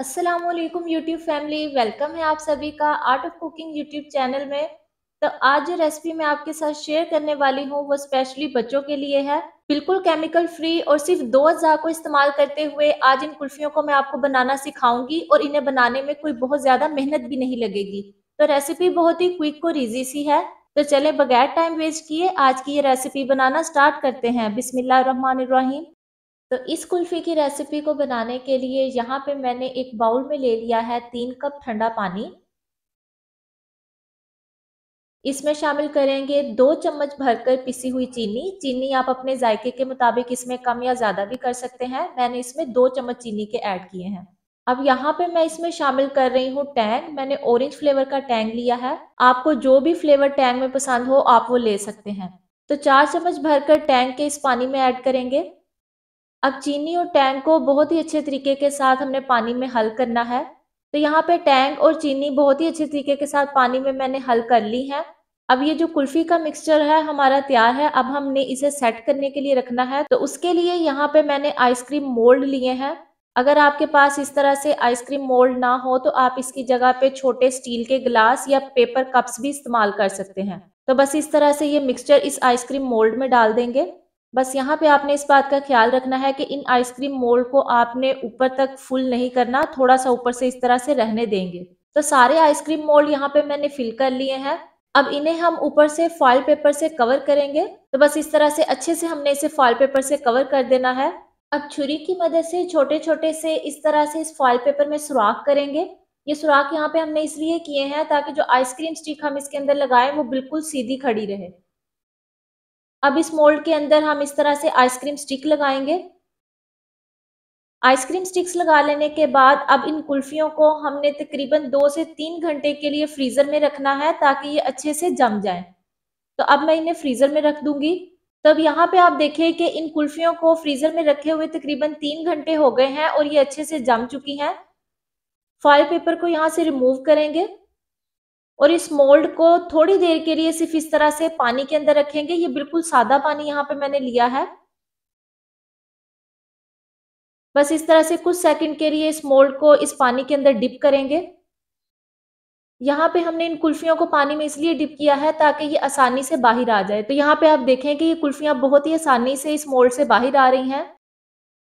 Aslam YouTube family welcome है आप सभी का art of cooking YouTube channel में तो आज जो रेसिपी मैं आपके साथ शेयर करने वाली हूँ वो स्पेशली बच्चों के लिए है बिल्कुल केमिकल फ्री और सिर्फ दो अज्जा को इस्तेमाल करते हुए आज इन कुल्फियों को मैं आपको बनाना सिखाऊंगी और इन्हें बनाने में कोई बहुत ज़्यादा मेहनत भी नहीं लगेगी तो रेसिपी बहुत ही क्विक और ईजी सी है तो चले बगैर टाइम वेस्ट किए आज की ये रेसिपी बनाना स्टार्ट करते हैं बिसमिल्लर तो इस कुल्फ़ी की रेसिपी को बनाने के लिए यहाँ पे मैंने एक बाउल में ले लिया है तीन कप ठंडा पानी इसमें शामिल करेंगे दो चम्मच भरकर पिसी हुई चीनी चीनी आप अपने जायके के मुताबिक इसमें कम या ज़्यादा भी कर सकते हैं मैंने इसमें दो चम्मच चीनी के ऐड किए हैं अब यहाँ पे मैं इसमें शामिल कर रही हूँ टैंग मैंने ऑरेंज फ्लेवर का टैंग लिया है आपको जो भी फ्लेवर टैंग में पसंद हो आप वो ले सकते हैं तो चार चम्मच भरकर टैंग के इस पानी में ऐड करेंगे अब चीनी और टैंग को बहुत ही अच्छे तरीके के साथ हमने पानी में हल करना है तो यहाँ पे टैंग और चीनी बहुत ही अच्छे तरीके के साथ पानी में मैंने हल कर ली है अब ये जो कुल्फी का मिक्सचर है हमारा तैयार है अब हमने इसे सेट करने के लिए रखना है तो उसके लिए यहाँ पे मैंने आइसक्रीम मोल्ड लिए हैं अगर आपके पास इस तरह से आइसक्रीम मोल्ड ना हो तो आप इसकी जगह पे छोटे स्टील के गिलास या पेपर कप्स भी इस्तेमाल कर सकते हैं तो बस इस तरह से ये मिक्सचर इस आइसक्रीम मोल्ड में डाल देंगे बस यहाँ पे आपने इस बात का ख्याल रखना है कि इन आइसक्रीम मोल्ड को आपने ऊपर तक फुल नहीं करना थोड़ा सा ऊपर से इस तरह से रहने देंगे तो सारे आइसक्रीम मोल्ड यहाँ पे मैंने फिल कर लिए हैं अब इन्हें हम ऊपर से फॉइल पेपर से कवर करेंगे तो बस इस तरह से अच्छे से हमने इसे फॉइल पेपर से कवर कर देना है अब छुरी की मदद से छोटे छोटे से इस तरह से इस फॉइल पेपर में सुराख करेंगे ये सुराख यहाँ पे हमने इसलिए किए हैं ताकि जो आइसक्रीम स्टिक हम इसके अंदर लगाएं वो बिल्कुल सीधी खड़ी रहे अब इस मोल्ड के अंदर हम इस तरह से आइसक्रीम स्टिक लगाएंगे आइसक्रीम स्टिक्स लगा लेने के बाद अब इन कुल्फियों को हमने तकरीबन दो से तीन घंटे के लिए फ्रीज़र में रखना है ताकि ये अच्छे से जम जाए तो अब मैं इन्हें फ्रीज़र में रख दूंगी तब यहाँ पे आप देखें कि इन कुल्फियों को फ्रीज़र में रखे हुए तकरीबन तीन घंटे हो गए हैं और ये अच्छे से जम चुकी हैं फाइल पेपर को यहाँ से रिमूव करेंगे और इस मोल्ड को थोड़ी देर के लिए सिर्फ इस तरह से पानी के अंदर रखेंगे ये बिल्कुल सादा पानी यहाँ पे मैंने लिया है बस इस तरह से कुछ सेकंड के लिए इस मोल्ड को इस पानी के अंदर डिप करेंगे यहाँ पे हमने इन कुल्फियों को पानी में इसलिए डिप किया है ताकि ये आसानी से बाहर आ जाए तो यहाँ पे आप देखें कि ये कुल्फियां बहुत ही आसानी से इस मोल्ड से बाहर आ रही हैं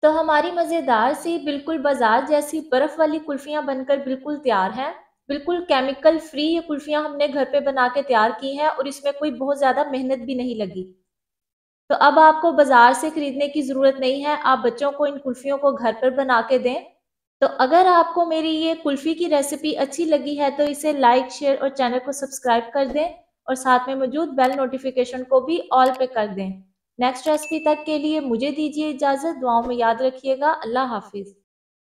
तो हमारी मज़ेदार सी बिल्कुल बाजार जैसी बर्फ़ वाली कुल्फियाँ बनकर बिल्कुल तैयार हैं बिल्कुल केमिकल फ्री ये कुल्फियाँ हमने घर पे बना के तैयार की हैं और इसमें कोई बहुत ज़्यादा मेहनत भी नहीं लगी तो अब आपको बाज़ार से ख़रीदने की ज़रूरत नहीं है आप बच्चों को इन कुल्फियों को घर पर बना के दें तो अगर आपको मेरी ये कुल्फ़ी की रेसिपी अच्छी लगी है तो इसे लाइक शेयर और चैनल को सब्सक्राइब कर दें और साथ में मौजूद बेल नोटिफिकेशन को भी ऑल पे कर दें नेक्स्ट रेसिपी तक के लिए मुझे दीजिए इजाज़त दुआओं में याद रखिएगा अल्लाह हाफिज़